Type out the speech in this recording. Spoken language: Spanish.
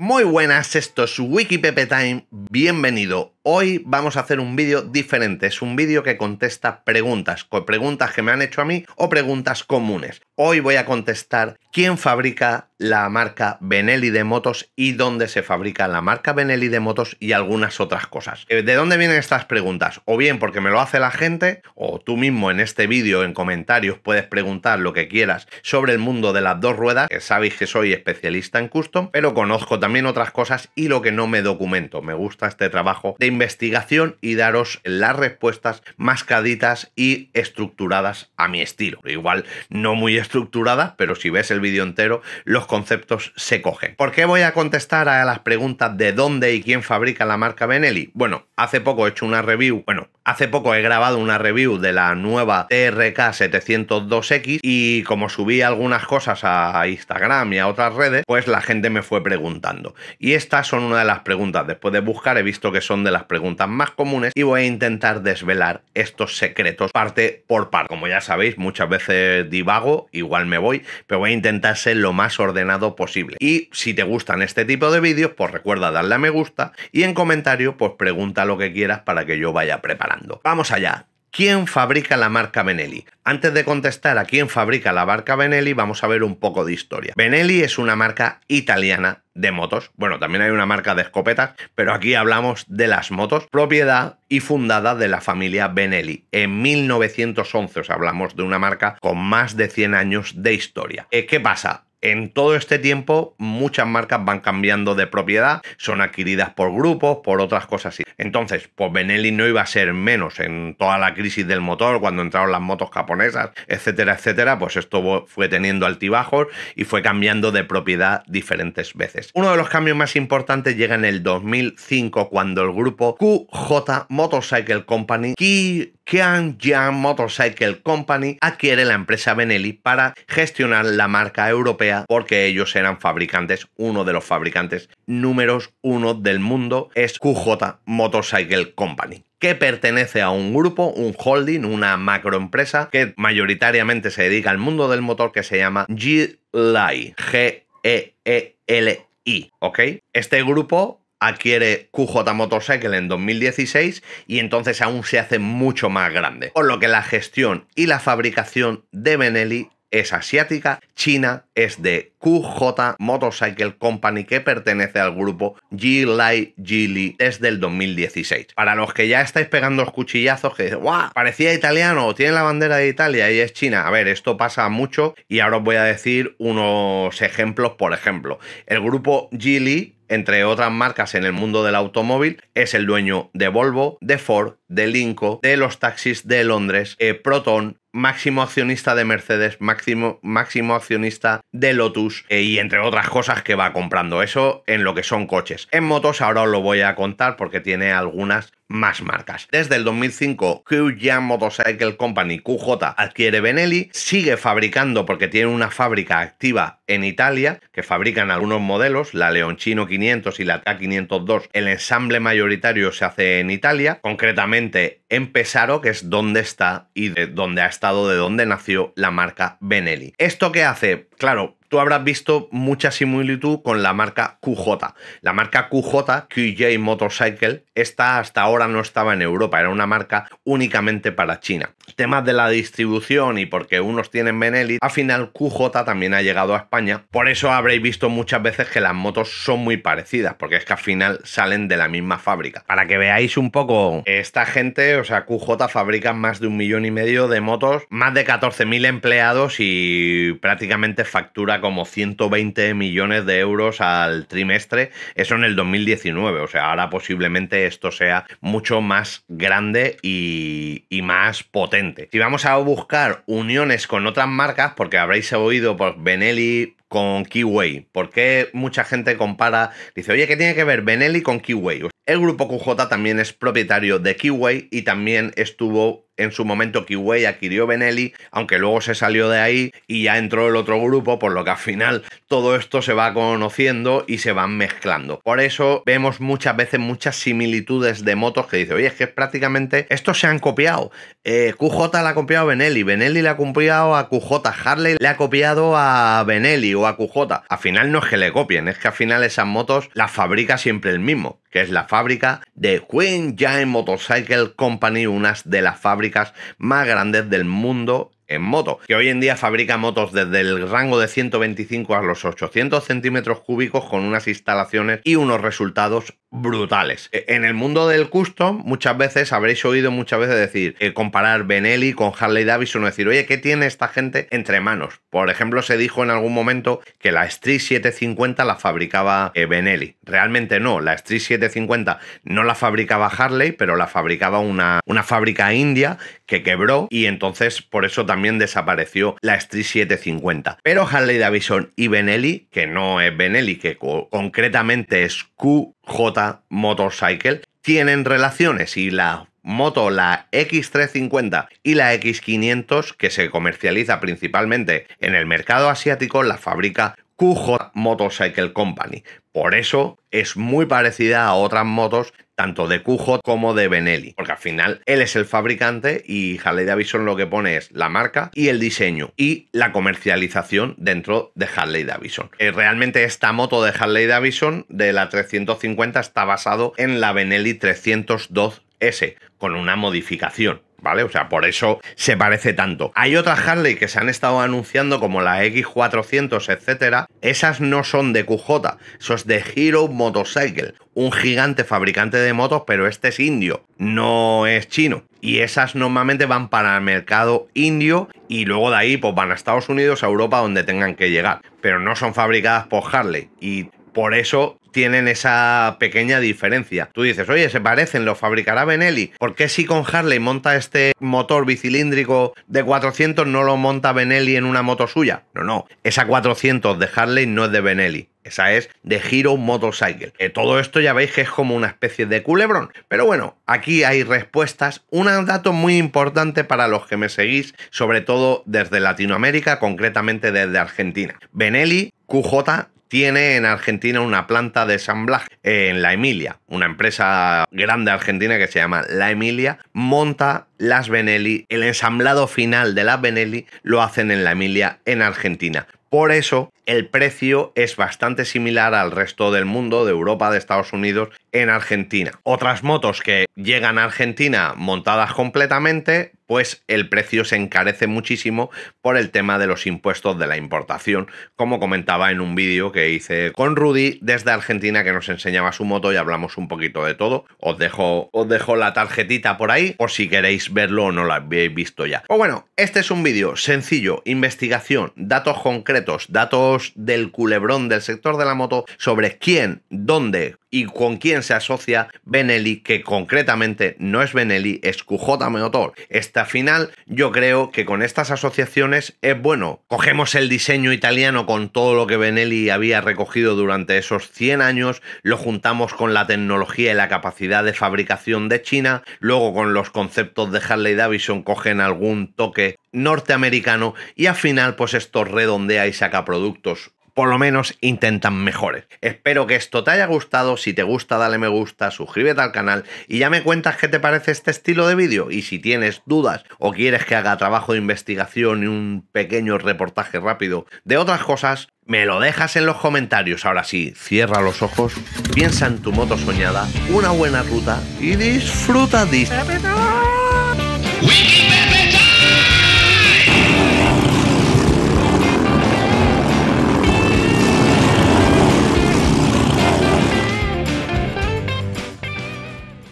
Muy buenas, esto es wikipepetime, Time. Bienvenido Hoy vamos a hacer un vídeo diferente, es un vídeo que contesta preguntas, preguntas que me han hecho a mí o preguntas comunes. Hoy voy a contestar quién fabrica la marca Benelli de motos y dónde se fabrica la marca Benelli de motos y algunas otras cosas. Eh, ¿De dónde vienen estas preguntas? O bien porque me lo hace la gente o tú mismo en este vídeo en comentarios puedes preguntar lo que quieras sobre el mundo de las dos ruedas, que sabéis que soy especialista en custom, pero conozco también otras cosas y lo que no me documento. Me gusta este trabajo de investigación y daros las respuestas más mascaditas y estructuradas a mi estilo. Igual no muy estructuradas, pero si ves el vídeo entero, los conceptos se cogen. ¿Por qué voy a contestar a las preguntas de dónde y quién fabrica la marca Benelli? Bueno, hace poco he hecho una review, bueno, Hace poco he grabado una review de la nueva TRK 702X y como subí algunas cosas a Instagram y a otras redes, pues la gente me fue preguntando. Y estas son una de las preguntas. Después de buscar he visto que son de las preguntas más comunes y voy a intentar desvelar estos secretos parte por parte. Como ya sabéis, muchas veces divago, igual me voy, pero voy a intentar ser lo más ordenado posible. Y si te gustan este tipo de vídeos, pues recuerda darle a me gusta y en comentario pues pregunta lo que quieras para que yo vaya preparando. Vamos allá. ¿Quién fabrica la marca Benelli? Antes de contestar a quién fabrica la marca Benelli, vamos a ver un poco de historia. Benelli es una marca italiana de motos. Bueno, también hay una marca de escopetas, pero aquí hablamos de las motos, propiedad y fundada de la familia Benelli. En 1911 os hablamos de una marca con más de 100 años de historia. Eh, ¿Qué pasa? En todo este tiempo muchas marcas van cambiando de propiedad, son adquiridas por grupos, por otras cosas así. Entonces, pues Benelli no iba a ser menos en toda la crisis del motor, cuando entraron las motos japonesas, etcétera, etcétera, pues esto fue teniendo altibajos y fue cambiando de propiedad diferentes veces. Uno de los cambios más importantes llega en el 2005 cuando el grupo QJ Motorcycle Company, Qianjiang Motorcycle Company, adquiere la empresa Benelli para gestionar la marca europea porque ellos eran fabricantes, uno de los fabricantes números uno del mundo es QJ Motorcycle Motorcycle Company que pertenece a un grupo, un holding, una macroempresa que mayoritariamente se dedica al mundo del motor que se llama g g G-E-E-L-I, ¿ok? Este grupo adquiere QJ Motorcycle en 2016 y entonces aún se hace mucho más grande, por lo que la gestión y la fabricación de Benelli es asiática, China es de QJ Motorcycle Company que pertenece al grupo g li Gili desde el 2016. Para los que ya estáis pegando los cuchillazos que ¡guau! Parecía italiano, tiene la bandera de Italia y es China. A ver, esto pasa mucho y ahora os voy a decir unos ejemplos, por ejemplo. El grupo Gili entre otras marcas en el mundo del automóvil, es el dueño de Volvo, de Ford, de Lincoln, de los taxis de Londres, eh, Proton, máximo accionista de Mercedes, máximo, máximo accionista de Lotus, eh, y entre otras cosas que va comprando. Eso en lo que son coches. En motos ahora os lo voy a contar porque tiene algunas más marcas. Desde el 2005, QJ Motorcycle Company, QJ, adquiere Benelli, sigue fabricando porque tiene una fábrica activa en Italia, que fabrican algunos modelos, la Leoncino 500 y la K502. El ensamble mayoritario se hace en Italia, concretamente en Pesaro, que es donde está y de donde ha estado, de donde nació la marca Benelli. ¿Esto que hace? Claro, tú habrás visto mucha similitud con la marca QJ. La marca QJ, QJ Motorcycle, esta hasta ahora no estaba en Europa, era una marca únicamente para China temas de la distribución y porque unos tienen Benelli, al final QJ también ha llegado a España. Por eso habréis visto muchas veces que las motos son muy parecidas, porque es que al final salen de la misma fábrica. Para que veáis un poco, esta gente, o sea, QJ fabrica más de un millón y medio de motos, más de 14.000 empleados y prácticamente factura como 120 millones de euros al trimestre. Eso en el 2019, o sea, ahora posiblemente esto sea mucho más grande y más potente si vamos a buscar uniones con otras marcas, porque habréis oído por Benelli con Keyway, porque mucha gente compara, dice, oye, ¿qué tiene que ver Benelli con Keyway? El grupo QJ también es propietario de Keyway y también estuvo en su momento Kiwi, adquirió Benelli, aunque luego se salió de ahí y ya entró el otro grupo, por lo que al final todo esto se va conociendo y se van mezclando. Por eso vemos muchas veces muchas similitudes de motos que dice, oye, es que prácticamente estos se han copiado, eh, QJ la ha copiado a Benelli, Benelli la ha copiado a QJ, Harley le ha copiado a Benelli o a QJ. Al final no es que le copien, es que al final esas motos las fabrica siempre el mismo, que es la fábrica de Queen Giant Motorcycle Company, una de las fábricas más grandes del mundo en moto, que hoy en día fabrica motos desde el rango de 125 a los 800 centímetros cúbicos con unas instalaciones y unos resultados brutales. E, en el mundo del custom, muchas veces habréis oído muchas veces decir, que eh, comparar Benelli con Harley Davidson, decir, oye, ¿qué tiene esta gente entre manos? Por ejemplo, se dijo en algún momento que la Street 750 la fabricaba eh, Benelli. Realmente no, la Street 750 no la fabricaba Harley, pero la fabricaba una, una fábrica india que quebró y entonces por eso también desapareció la Street 750. Pero Harley Davidson y Benelli, que no es Benelli, que concretamente es QJ Motorcycle, tienen relaciones y la moto, la X350 y la X500, que se comercializa principalmente en el mercado asiático, la fabrica QJ Motorcycle Company. Por eso es muy parecida a otras motos tanto de Cujo como de Benelli, porque al final él es el fabricante y Harley Davidson lo que pone es la marca y el diseño y la comercialización dentro de Harley Davidson. Eh, realmente esta moto de Harley Davidson de la 350 está basado en la Benelli 302 S con una modificación. ¿vale? O sea, por eso se parece tanto. Hay otras Harley que se han estado anunciando como la X400, etcétera. Esas no son de QJ, eso es de Hero Motorcycle, un gigante fabricante de motos, pero este es indio, no es chino. Y esas normalmente van para el mercado indio y luego de ahí pues van a Estados Unidos, a Europa, donde tengan que llegar. Pero no son fabricadas por Harley. Y por eso tienen esa pequeña diferencia. Tú dices, oye, se parecen, lo fabricará Benelli. ¿Por qué si con Harley monta este motor bicilíndrico de 400 no lo monta Benelli en una moto suya? No, no. Esa 400 de Harley no es de Benelli. Esa es de Hero Motorcycle. Eh, todo esto ya veis que es como una especie de culebrón. Pero bueno, aquí hay respuestas. Un dato muy importante para los que me seguís, sobre todo desde Latinoamérica, concretamente desde Argentina. Benelli QJ tiene en Argentina una planta de ensamblaje eh, en La Emilia. Una empresa grande argentina que se llama La Emilia monta las Benelli, el ensamblado final de las Benelli lo hacen en la Emilia, en Argentina. Por eso el precio es bastante similar al resto del mundo, de Europa, de Estados Unidos, en Argentina. Otras motos que llegan a Argentina montadas completamente, pues el precio se encarece muchísimo por el tema de los impuestos de la importación, como comentaba en un vídeo que hice con Rudy desde Argentina que nos enseñaba su moto y hablamos un poquito de todo. Os dejo, os dejo la tarjetita por ahí o si queréis verlo o no lo habéis visto ya. O bueno, este es un vídeo sencillo, investigación, datos concretos, datos del culebrón del sector de la moto sobre quién, dónde, y con quién se asocia Benelli, que concretamente no es Benelli, es QJ Motor. Esta final, yo creo que con estas asociaciones es bueno. Cogemos el diseño italiano con todo lo que Benelli había recogido durante esos 100 años, lo juntamos con la tecnología y la capacidad de fabricación de China, luego con los conceptos de Harley Davidson cogen algún toque norteamericano y al final pues esto redondea y saca productos por lo menos intentan mejores. Espero que esto te haya gustado, si te gusta dale me gusta, suscríbete al canal y ya me cuentas qué te parece este estilo de vídeo y si tienes dudas o quieres que haga trabajo de investigación y un pequeño reportaje rápido de otras cosas, me lo dejas en los comentarios. Ahora sí, cierra los ojos, piensa en tu moto soñada, una buena ruta y disfruta.